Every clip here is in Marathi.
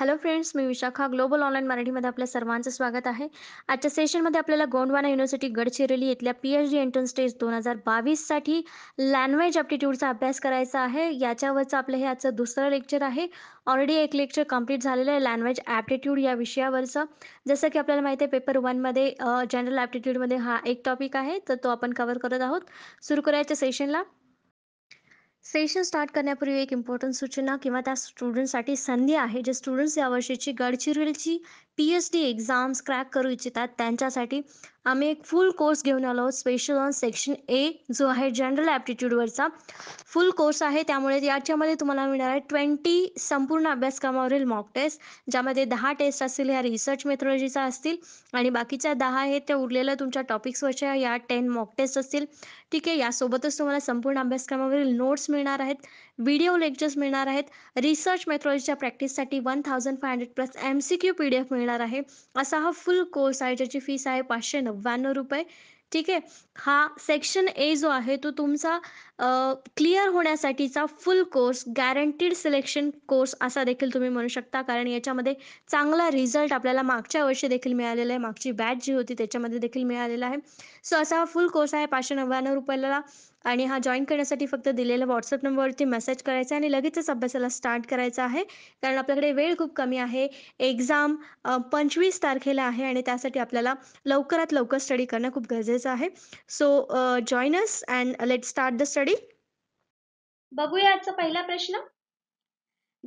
हॅलो फ्रेंड्स मी विशाखा ग्लोबल ऑनलाईन मराठीमध्ये आपल्या सर्वांचं स्वागत आहे आजच्या सेशनमध्ये आपल्याला गोंडवाना युनिव्हर्सिटी गडचिरोली इथल्या P H D entrance test दोन हजार बावीससाठी लँग्वेज ॲप्टिट्यूडचा अभ्यास करायचा आहे याच्यावरचं आपलं हे आजचं दुसरं लेक्चर आहे ऑलरेडी एक लेक्चर कंप्लीट झालेलं आहे लँग्वेज ॲप्टिट्यूड या विषयावरचं जसं की आपल्याला माहिती आहे पेपर मध्ये जनरल ॲप्टिट्यूडमध्ये हा एक टॉपिक आहे तर तो आपण कवर करत आहोत सुरू करायच्या सेशनला सेशन स्टार्ट करण्यापूर्वी एक इम्पॉर्टंट सूचना किंवा त्या स्टुडंटसाठी संधी आहे जे स्टुडंट्स यावर्षीची गडचिरोलीची P H D exams crack करू इच्छितात त्यांच्यासाठी आम्ही एक फुल कोर्स घेऊन आलो आहोत स्पेशल ऑन सेक्शन ए जो आहे जनरल ॲप्टिट्यूडवरचा फुल कोर्स आहे त्यामुळे याच्यामध्ये तुम्हाला मिळणार आहे ट्वेंटी संपूर्ण अभ्यासक्रमावरील मॉक टेस्ट ज्यामध्ये दहा टेस्ट असतील ह्या रिसर्च मेथोलॉजीचा असतील आणि बाकीच्या दहा आहेत त्या उरलेल्या तुमच्या टॉपिक्सवरच्या या टेन मॉक टेस्ट असतील ठीक आहे यासोबतच तुम्हाला संपूर्ण अभ्यासक्रमावरील नोट्स मिळणार आहेत व्हिडिओ लेक्चर्स मिळणार आहेत रिसर्च मेथोलॉजीच्या प्रॅक्टिससाठी one thousand five hundred plus M C Q P D F मिळणार आहे असा हा फुल कोर्स आहे ज्याची फीस आहे पाचशे नव्वद नव्याण्णव रुपये ठीक आहे हा सेक्शन ए जो आहे तो तुमचा क्लिअर होण्यासाठीचा full course guaranteed selection course असा देखील तुम्ही म्हणू शकता कारण याच्यामध्ये चांगला रिझल्ट आपल्याला मागच्या वर्षी देखील मिळालेला आहे मागची बॅच जी होती त्याच्यामध्ये देखील मिळालेला आहे सो असा हा फुल कोर्स आहे पाचशे नव्याण्णव रुपयाला आणि हा जॉईन करण्यासाठी फक्त दिलेल्या व्हॉट्सअप नंबरवरती मेसेज करायचा आहे आणि लगेचच अभ्यासाला स्टार्ट करायचा आहे कारण आपल्याकडे वेळ खूप कमी आहे एक्झाम पंचवीस तारखेला आहे आणि त्यासाठी आपल्याला लवकरात लवकर स्टडी करणं खूप गरजेचं आहे so join us and let start the study बघूया आजचा पहिला प्रश्न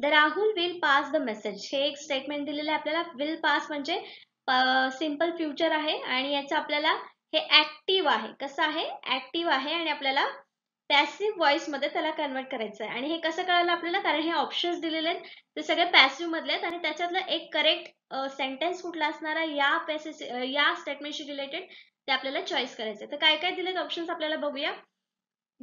the Rahul will pass the message हे एक स्टेटमेंट दिलेलं आहे आपल्याला विल पास म्हणजे सिंपल फ्युचर आहे आणि याचं आपल्याला हे ऍक्टिव्ह आहे कसं आहे ऍक्टिव्ह आहे आणि आपल्याला पॅसिव्ह व्हॉइस मध्ये त्याला कन्वर्ट करायचं आहे आणि हे कसं कळालं आपल्याला कारण हे ऑप्शन्स दिलेले आहेत ते सगळे पॅसिव्ह मधले आहेत आणि त्याच्यातलं एक करेक्ट सेंटेन्स कुठला असणारा या पॅसेस या स्टेटमेंटशी रिलेटेड ते आपल्याला चॉईस करायचंय आहे तर काय काय दिलेत ऑप्शन्स आपल्याला बघूया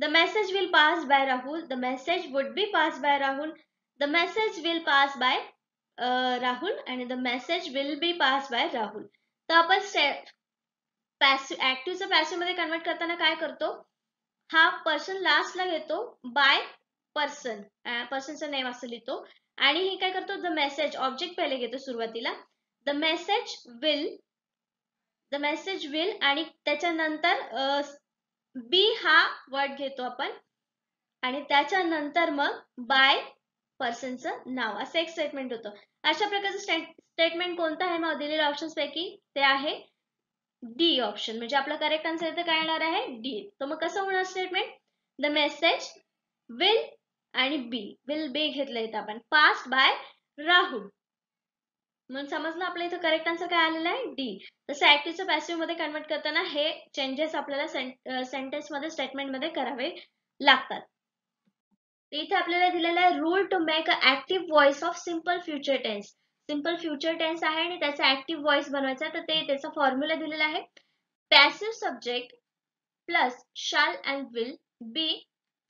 the message will pass by Rahul the message would be pass by Rahul the message will pass by Rahul Rahul आणि the message will be pass by Rahul तर आपण ऍक्टिव्हचा पॅसिव्ह मध्ये कन्वर्ट करताना काय करतो हा पर्सन लास्टला घेतो बाय पर्सन पर्सनचं नेम असं लिहितो आणि हे काय करतो द मेसेज ऑब्जेक्ट पहिले घेतो सुरुवातीला the message will the message will आणि त्याच्यानंतर बी हा वर्ड घेतो आपण आणि त्याच्यानंतर मग बाय पर्सनचं नाव असं एक स्टेटमेंट होतं अशा प्रकारचं स्टेटमेंट कोणतं आहे मग दिलेल्या ऑप्शन पैकी ते आहे डी ऑप्शन म्हणजे आपला करेक्ट आन्सर इथे काय येणार आहे डी तर मग कसं होणार स्टेटमेंट द मेसेज विल आणि बी विल बी घेतलं इथं आपण पास्ट बाय राहुल मग समजलं आपल्या इथं करेक्ट आन्सर काय आलेलं आहे डी तसं ऍक्टिव्हचं पॅसिव्ह मध्ये कन्वर्ट करताना हे चेंजेस आपल्याला सेंटेन्स मध्ये स्टेटमेंट मध्ये करावे लागतात इथे आपल्याला दिलेला आहे rule to make a active voice of simple future tense simple future tense आहे आणि त्याचा ऍक्टिव्ह व्हॉइस बनवायचा तर ते त्याचा फॉर्म्युला दिलेला आहे passive subject plus shall and will be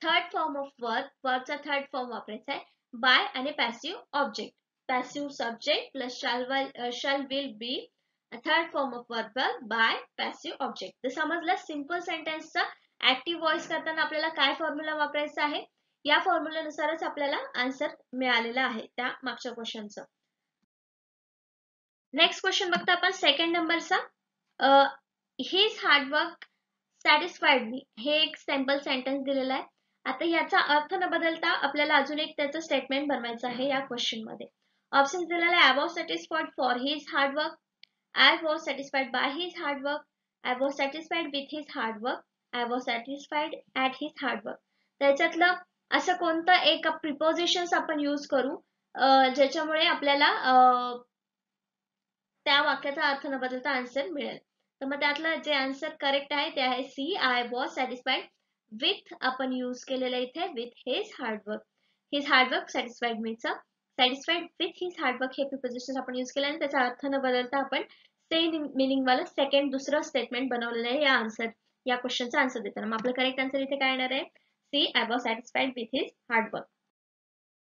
third form of work वर्कचा थर्ड फॉर्म वापरायचा आहे बाय आणि passive object passive subject plus shall will, uh, shall will be a third form of verb by passive object. तर समजलं सिम्पल सेंटेन्सचा ऍक्टिव्ह व्हॉइस करताना आपल्याला काय फॉर्म्युला वापरायचा आहे या फॉर्म्युलानुसारच आपल्याला आन्सर मिळालेला आहे त्या मागच्या क्वेश्चनचं नेक्स्ट क्वेश्चन बघता आपण सेकंड नंबरचा हिज हार्डवर्क सॅटिस्फाईड मी हे एक सिम्पल सेंटेन्स दिलेला आहे आता याचा अर्थ न बदलता आपल्याला अजून एक त्याचं स्टेटमेंट बनवायचं आहे या क्वेश्चन मध्ये ऑप्शन दिलेला आहे was satisfied for his hard work I was satisfied by his hard work I was satisfied with his hard work I was satisfied at his hard work त्याच्यातलं असं कोणतं एक प्रिपोजिशन्स आपण यूज करू ज्याच्यामुळे आपल्याला त्या वाक्याचा अर्थ न बदलता आन्सर मिळेल तर मग त्यातलं जे आन्सर करेक्ट आहे ते आहे C I was satisfied with आपण यूज केलेलं इथे with his hard work his hard work satisfied means satisfied with his hard work हे प्रिपोजिशन आपण युज केलं आणि त्याचा अर्थ न बदलता आपण सेम वाला सेकंड दुसरं स्टेटमेंट बनवलेलं आहे या आन्सर या क्वेश्चनचा आन्सर देताना मग आपलं करेक्ट आन्सर इथे काय येणार आहे C I was satisfied with his hard work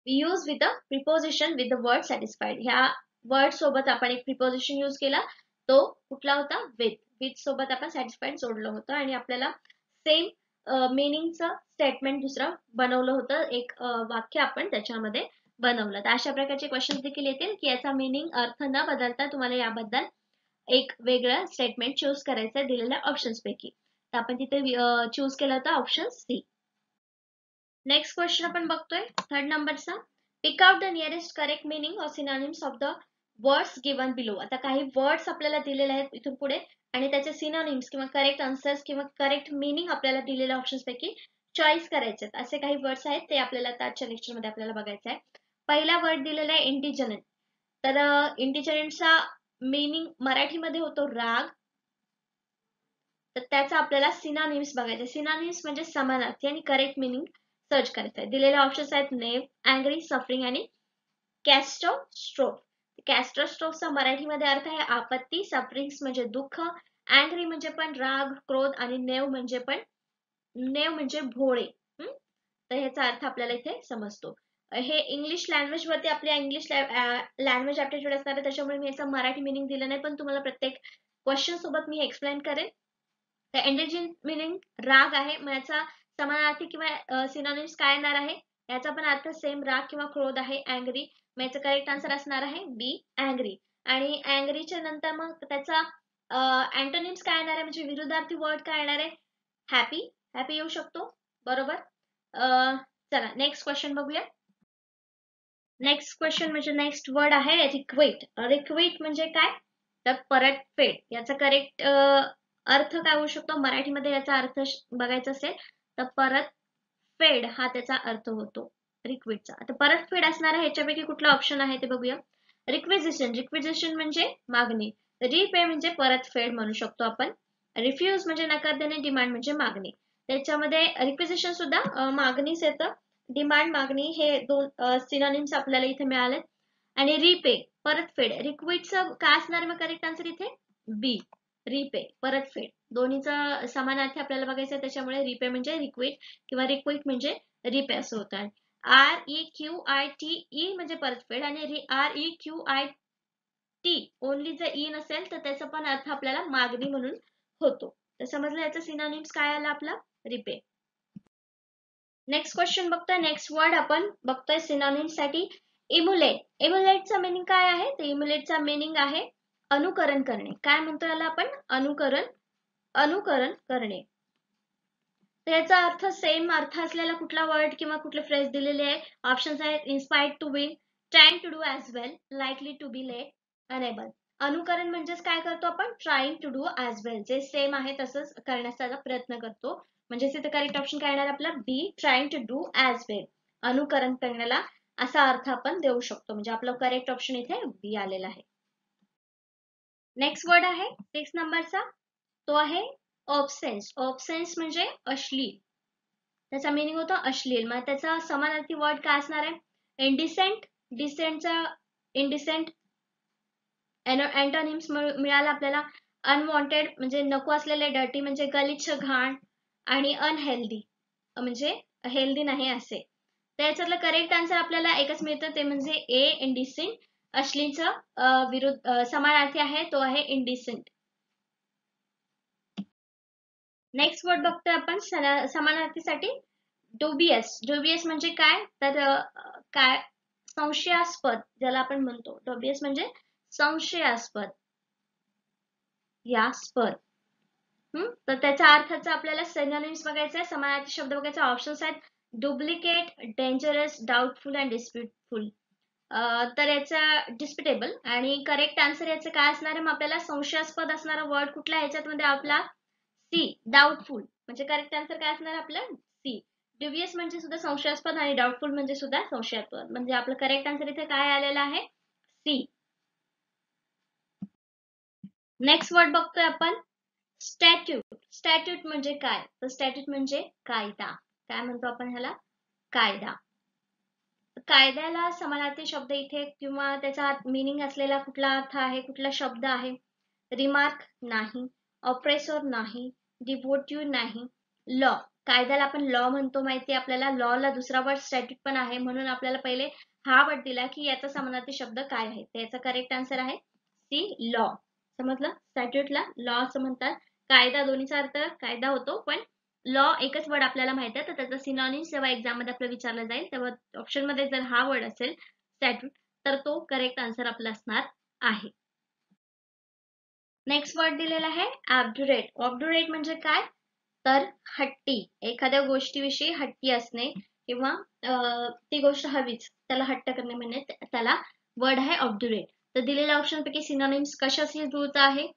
we use with a preposition with the word satisfied ह्या वर्ड सोबत आपण एक प्रिपोजिशन यूज केला तो कुठला होता विथ विथ सोबत आपण सॅटिस्फाईड जोडलं होतं आणि आपल्याला सेम मिनिंगचं स्टेटमेंट दुसरं बनवलं होतं एक वाक्य आपण त्याच्यामध्ये बनवलं तर अशा प्रकारचे क्वेश्चन देखील येतील की याचा मिनिंग अर्थ न बदलता तुम्हाला याबद्दल एक वेगळं स्टेटमेंट चूज करायचं आहे दिलेल्या ऑप्शन्स पैकी तर आपण तिथे चूज केला होता ऑप्शन सी नेक्स्ट क्वेश्चन आपण बघतोय थर्ड नंबरचा pick out the nearest correct meaning of synonyms of the words given below आता काही वर्ड्स आपल्याला दिलेले आहेत इथून पुढे आणि त्याचे सिनॉनिम्स किंवा करेक्ट आन्सर्स किंवा करेक्ट मिनिंग आपल्याला दिलेल्या ऑप्शन्स पैकी चॉईस करायचे असे काही वर्ड्स आहेत ते आपल्याला आजच्या लेक्चरमध्ये आपल्याला बघायचं आहे पहिला वर्ड दिलेला आहे इंटिजनंट तर इंटिजनंटचा मिनिंग मराठीमध्ये होतो राग तर त्याचा आपल्याला सिनानिम्स बघायचे सिनानिम्स म्हणजे समानार्थी आणि करेक्ट मिनिंग सर्च करायचं आहे दिलेले ऑप्शन्स आहेत नेव अँग्री सफरिंग आणि कॅस्ट्रो स्ट्रोकचा मराठीमध्ये अर्थ आहे आपत्ती सफरिंग्स म्हणजे दुःख अँग्री म्हणजे पण राग क्रोध आणि नेव म्हणजे पण नेव म्हणजे भोळे तर ह्याचा अर्थ आपल्याला इथे समजतो हे इंग्लिश लँग्वेज वरती आपल्या इंग्लिश लँग्वेज ऍप्टिट्यूड असणार आहे त्याच्यामुळे मी याचा मराठी मिनिंग दिलं नाही पण तुम्हाला प्रत्येक क्वेश्चन सोबत मी एक्सप्लेन करेन तर एंडेजिन मिनिंग राग आहे मग याचा समानार्थी किंवा सिनॉनिम्स काय येणार आहे याचा पण अर्थ सेम राग किंवा क्रोध आहे अँग्री मग याचा करेक्ट आन्सर असणार आहे बी अँग्री आणि अँग्रीच्या नंतर मग त्याचा अँटोनिम्स काय येणार आहे म्हणजे विरुद्धार्थी वर्ड काय येणार आहे हॅपी हॅपी येऊ शकतो बरोबर चला नेक्स्ट क्वेश्चन बघूया नेक्स्ट क्वेश्चन म्हणजे नेक्स्ट वर्ड आहे रिक्वेट रिक्वेट म्हणजे काय तर परतफेड याचा करेक्ट अर्थ काय होऊ शकतो मराठीमध्ये याचा अर्थ बघायचा असेल तर परत फेड हा त्याचा अर्थ होतो रिक्वेटचा आता परतफेड असणारा ह्याच्यापैकी कुठला ऑप्शन आहे ते बघूया रिक्वेजिशन रिक्विजिशन म्हणजे मागणी रिपे म्हणजे परत फेड म्हणू शकतो आपण रिफ्यूज म्हणजे नकार देणे डिमांड म्हणजे मागणी त्याच्यामध्ये रिक्वेजिशन सुद्धा मागणीच येतं डिमांड मागणी हे दोन सिनॉनिम्स आपल्याला इथे मिळाले आणि रिपे परतफेड रिक्विडचं काय असणार मग करेक्ट आन्सर इथे बी रिपे परतफेड दोन्हीचा अर्थ आपल्याला बघायचं त्याच्यामुळे रिपे म्हणजे रिक्विड किंवा रिक्विड म्हणजे रिपे असं होतं R E Q U I T म्हणजे परतफेड आणि R E Q U I ओनली जर ई e नसेल तर त्याचा पण अर्थ आपल्याला मागणी म्हणून होतो तर समजलं याचं सिनॉनिम्स काय आलं आपलं रिपे नेक्स्ट क्वेश्चन बघतोय नेक्स्ट वर्ड आपण बघतोय सिनॉनिम साठी इम्युलेट इम्युलेटचा मिनिंग काय आहे तर इम्युलेटचा मिनिंग आहे अनुकरण करणे काय म्हणतो याला आपण अनुकरण अनुकरण करणे त्याचा याचा अर्थ सेम अर्थ असलेला कुठला वर्ड किंवा कुठले फ्रेज दिलेले आहे ऑप्शन्स आहेत inspired to win trying to do as well likely to be late enable अनुकरण म्हणजेच काय करतो आपण trying to do as well जे सेम आहे तसंच करण्याचा प्रयत्न करतो म्हणजे इथे करेक्ट ऑप्शन काय येणार आपला B trying to do as well अनुकरण करण्याला असा अर्थ आपण देऊ शकतो म्हणजे आपलं करेक्ट ऑप्शन इथे बी आलेला आहे नेक्स्ट वर्ड आहे सिक्स नंबरचा तो आहे ऑप्सेन्स ऑप्सेन्स म्हणजे अश्लील त्याचा मिनिंग होतो अश्लील मग त्याचा समानार्थी वर्ड काय असणार आहे इंडिसेंट डिसेंटचा इंडिसेंट अँटोनिम्स मिळाला आपल्याला अनवॉन्टेड म्हणजे नको असलेले डर्टी म्हणजे गलिच्छ घाण आणि अनहेल्दी म्हणजे हेल्दी नाही असे तर याच्यातलं करेक्ट आन्सर आपल्याला एकच मिळतं ते म्हणजे ए इंडिसेंट अश्लीच विरुद्ध समानार्थी आहे तो आहे इंडिसेंट नेक्स्ट वर्ड बघतोय आपण समानार्थीसाठी डोबियस डोबियस म्हणजे काय तर काय संशयास्पद ज्याला आपण म्हणतो डोबियस म्हणजे संशयास्पद यास्पद तर त्याच्या अर्थाचा आपल्याला सेनोनिम्स बघायचं आहे समानार्थी शब्द बघायचे ऑप्शन्स आहेत duplicate dangerous doubtful and disputeful तर याचा डिस्प्युटेबल आणि करेक्ट आन्सर याचं काय असणार आहे आपल्याला संशयास्पद असणारा वर्ड कुठला मध्ये आपला सी डाऊटफुल म्हणजे करेक्ट आन्सर काय असणार आपलं सी ड्युबियस म्हणजे सुद्धा संशयास्पद आणि डाऊटफुल म्हणजे सुद्धा संशयास्पद म्हणजे आपलं करेक्ट आन्सर इथे काय आलेलं आहे सी नेक्स्ट वर्ड बघतोय आपण स्टॅट्यूट स्टॅट्यूट म्हणजे काय तर स्टॅट्यूट म्हणजे कायदा काय म्हणतो आपण ह्याला कायदा कायद्याला समानार्थी शब्द इथे किंवा त्याचा मिनिंग असलेला कुठला अर्थ आहे कुठला शब्द आहे रिमार्क नाही ऑप्रेसर नाही डिवोट्यू नाही लॉ कायद्याला आपण लॉ म्हणतो माहिती आपल्याला लॉला दुसरा वर्ड स्टॅट्यूट पण आहे म्हणून आपल्याला पहिले हा वर्ड दिला की याचा समानार्थी शब्द काय आहे त्याचा करेक्ट आन्सर आहे सी लॉ समजलं स्टॅट्यूटला लॉ असं म्हणतात कायदा दोन्हीचा अर्थ कायदा होतो पण लॉ एकच वर्ड आपल्याला माहित आहे तर त्याचा सिनॉनिम जेव्हा एक्झाम मध्ये आपल्याला विचारलं जाईल तेव्हा ऑप्शन मध्ये जर हा वर्ड असेल स्टॅट्यूट तर तो करेक्ट आन्सर आपला असणार आहे नेक्स्ट वर्ड दिलेला आहे ऍबड्युरेट obdurate म्हणजे काय तर हट्टी एखाद्या गोष्टीविषयी हट्टी असणे किंवा ती गोष्ट हवीच त्याला हट्ट करणे म्हणजे त्याला वर्ड आहे ऑब्ड्युरेट तर दिलेल्या ऑप्शन पैकी सिनॉनिम्स कशाशी जुळत आहे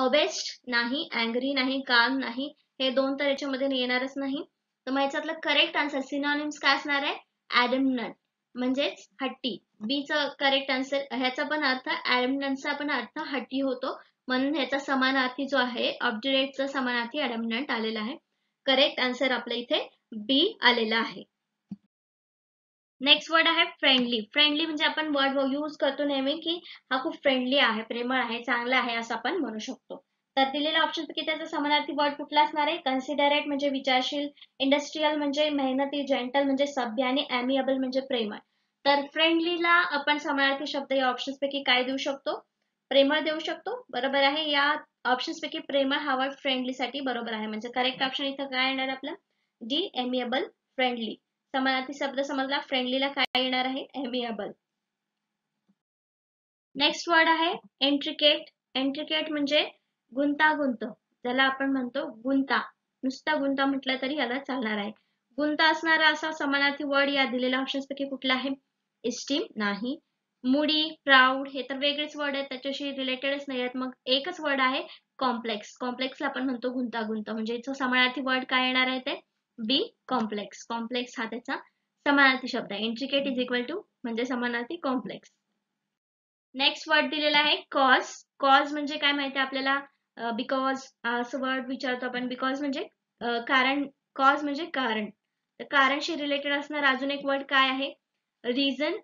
अवेस्ट नाही अँग्री नाही काम नाही हे दोन तर याच्यामध्ये येणारच नाही तर मग याच्यातलं करेक्ट आन्सर सिनॉनिम्स काय असणार आहे ऍडमनट म्हणजेच हट्टी बीचं करेक्ट आन्सर ह्याचा पण अर्थ ऍडमनटचा पण अर्थ हट्टी होतो म्हणून ह्याचा समानार्थी जो आहे अपडेटचा समानार्थी ऍडमनंट आलेला आहे करेक्ट आन्सर आपल्या इथे बी आलेला आहे नेक्स्ट वर्ड आहे फ्रेंडली फ्रेंडली म्हणजे आपण वर्ड यूज करतो नेहमी की हा खूप फ्रेंडली आहे प्रेमळ आहे चांगला आहे असं आपण म्हणू शकतो तर दिलेल्या ऑप्शन पैकी त्याचा समानार्थी वर्ड कुठला असणार आहे कन्सिडरेट म्हणजे विचारशील इंडस्ट्रियल म्हणजे मेहनती जेंटल म्हणजे सभ्य आणि अमिएबल म्हणजे प्रेमळ तर फ्रेंडलीला आपण समानार्थी शब्द या ऑप्शन्स पैकी काय देऊ शकतो प्रेमळ देऊ शकतो बरोबर आहे या ऑप्शन्स पैकी प्रेमळ हा वर्ड फ्रेंडली साठी बरोबर आहे म्हणजे करेक्ट ऑप्शन इथं काय येणार आपलं डी एमिएबल फ्रेंडली समानार्थी शब्द समजला फ्रेंडलीला काय येणार आहे एमिएबल नेक्स्ट वर्ड आहे एंट्रिकेट एंट्रिकेट म्हणजे गुंतागुंत ज्याला आपण म्हणतो गुंता नुसता गुंता म्हटलं तरी याला चालणार आहे गुंता असणारा असा समानार्थी वर्ड या दिलेल्या ऑप्शन्स पैकी कुठला आहे एस्टीम नाही मुडी प्राऊड हे तर वेगळेच वर्ड आहेत त्याच्याशी रिलेटेडच नाही आहेत मग एकच वर्ड आहे कॉम्प्लेक्स कॉम्प्लेक्सला आपण म्हणतो गुंतागुंत म्हणजे समानार्थी वर्ड काय येणार आहे ते बी कॉम्प्लेक्स कॉम्प्लेक्स हा त्याचा समानार्थी शब्द आहे इंट्रिकेट इज इक्वल टू म्हणजे समानार्थी कॉम्प्लेक्स नेक्स्ट वर्ड दिलेला आहे कॉज कॉज म्हणजे काय माहिती आपल्याला बिकॉज असं वर्ड विचारतो आपण बिकॉज म्हणजे कारण कॉज म्हणजे कारण तर कारणशी रिलेटेड असणार अजून एक वर्ड काय आहे रिझन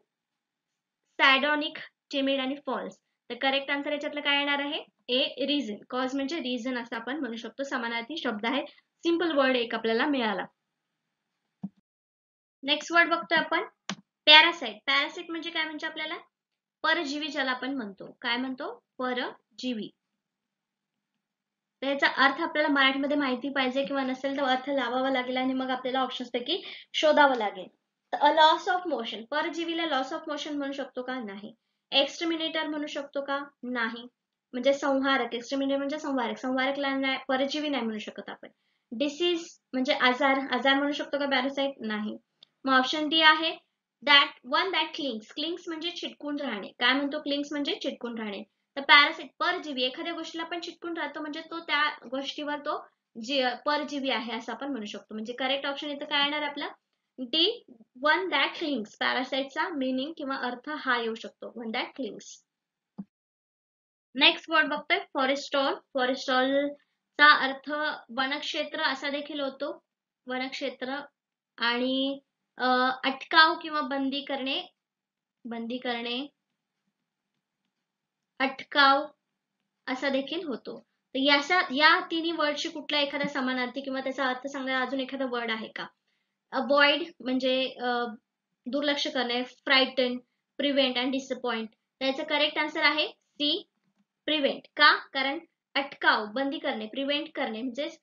सॅडॉनिक चिमिड आणि फॉल्स तर करेक्ट आन्सर याच्यातलं काय येणार आहे ए रिझन कॉज म्हणजे रिझन असं आपण म्हणू शकतो समानार्थी शब्द आहे सिम्पल वर्ड एक आपल्याला मिळाला नेक्स्ट वर्ड बघतोय आपण पॅरासाइट पॅरासाइट म्हणजे काय म्हणजे आपल्याला परजीवी ज्याला आपण म्हणतो काय म्हणतो परजीवी त्याचा अर्थ आपल्याला मराठीमध्ये माहिती पाहिजे किंवा नसेल तर अर्थ लावावा लागेल आणि मग आपल्याला ऑप्शन्स पैकी शोधावं लागेल अ लॉस ऑफ मोशन परजीवीला लॉस ऑफ मोशन म्हणू शकतो का नाही एक्स्ट्रिमिनेटर म्हणू शकतो का नाही म्हणजे संहारक एक्स्ट्रिमिनेटर म्हणजे संहारक संहारकला परजीवी नाही म्हणू शकत आपण डिसीज म्हणजे आजार आजार म्हणू शकतो का पॅरासाइट नाही मग ऑप्शन डी आहे that one that clings clings म्हणजे चिटकून राहणे काय म्हणतो क्लिंग्स म्हणजे चिटकून राहणे तर पॅरासाइट परजीवी एखाद्या गोष्टीला पण चिटकून राहतो म्हणजे तो त्या गोष्टीवर तो जी परजीवी आहे असं आपण म्हणू शकतो म्हणजे करेक्ट ऑप्शन इथं काय येणार आपला डी वन दॅट क्लिंग्स पॅरासाइटचा मिनिंग किंवा अर्थ हा येऊ शकतो one that clings next word बघतोय फॉरेस्टॉल फॉरेस्टॉल चा अर्थ वनक्षेत्र असा देखील होतो वनक्षेत्र आणि अटकाव किंवा बंदी करणे बंदी करणे अटकाव असा देखील होतो तर याचा या तिन्ही वर्डशी कुठला एखादा समानार्थी किंवा त्याचा अर्थ सांगणारा अजून एखादा वर्ड आहे का अवॉइड म्हणजे दुर्लक्ष करणे फ्रायटन प्रिव्हेंट अँड डिसअपॉइंट याचा करेक्ट आन्सर आहे सी प्रिव्हेंट का कारण अटकाव बंदी करणे प्रिव्हेंट करणे म्हणजेच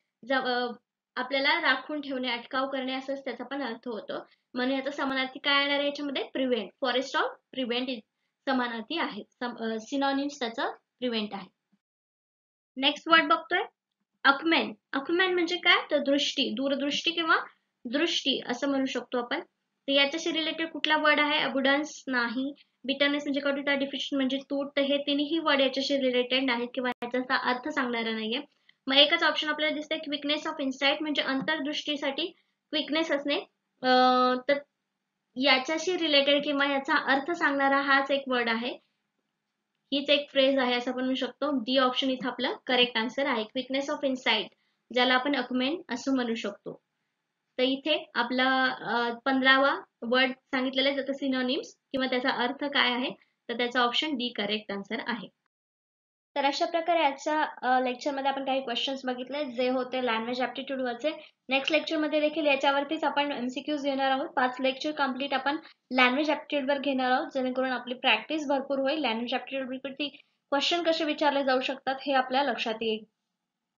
आपल्याला राखून ठेवणे अटकाव करणे असाच त्याचा पण अर्थ होतो म्हणून याचा समानार्थी काय येणार आहे याच्यामध्ये प्रिव्हेंट फॉरेस्ट ऑफ प्रिव्हेंट समानार्थी आहे सिनॉनिम्स त्याचं प्रिव्हेंट आहे नेक्स्ट वर्ड बघतोय अकमेन अकमेन म्हणजे काय तर दृष्टी दूरदृष्टी किंवा दृष्टी असं म्हणू शकतो आपण तर याच्याशी रिलेटेड कुठला वर्ड आहे अबुडन्स नाही बिटरनेस म्हणजे कडुता डिफिशन म्हणजे तूट हे तिन्ही वर्ड याच्याशी रिलेटेड आहेत किंवा याचा अर्थ सांगणारा नाहीये मग एकच ऑप्शन आपल्याला दिसतंय क्विकनेस ऑफ इन्साइट म्हणजे अंतर्दृष्टीसाठी क्विकनेस असणे तर याच्याशी रिलेटेड किंवा याचा अर्थ सांगणारा हाच एक वर्ड आहे हीच एक फ्रेज आहे असं आपण म्हणू शकतो डी ऑप्शन इथं आपलं करेक्ट आन्सर आहे क्विकनेस ऑफ इन्साईट ज्याला आपण अकमेन असं म्हणू शकतो तर इथे आपला पंधरावा वर्ड सांगितलेला आहे सिनॉनिम्स किंवा त्याचा अर्थ काय आहे तर त्याचा ऑप्शन डी करेक्ट आन्सर आहे तर अशा प्रकारे आजच्या लेक्चरमध्ये आपण काही क्वेश्चन्स बघितले जे होते लँग्वेज वरचे नेक्स्ट लेक्चरमध्ये देखील याच्यावरतीच आपण एमसीक्यूज घेणार आहोत पाच लेक्चर कंप्लीट आपण लँग्वेज ॲप्टिट्यूडवर घेणार आहोत जेणेकरून आपली प्रॅक्टिस भरपूर होईल लँग्वेज ॲप्टिट्यूडवरती क्वेश्चन कसे विचारले जाऊ शकतात हे आपल्या लक्षात येईल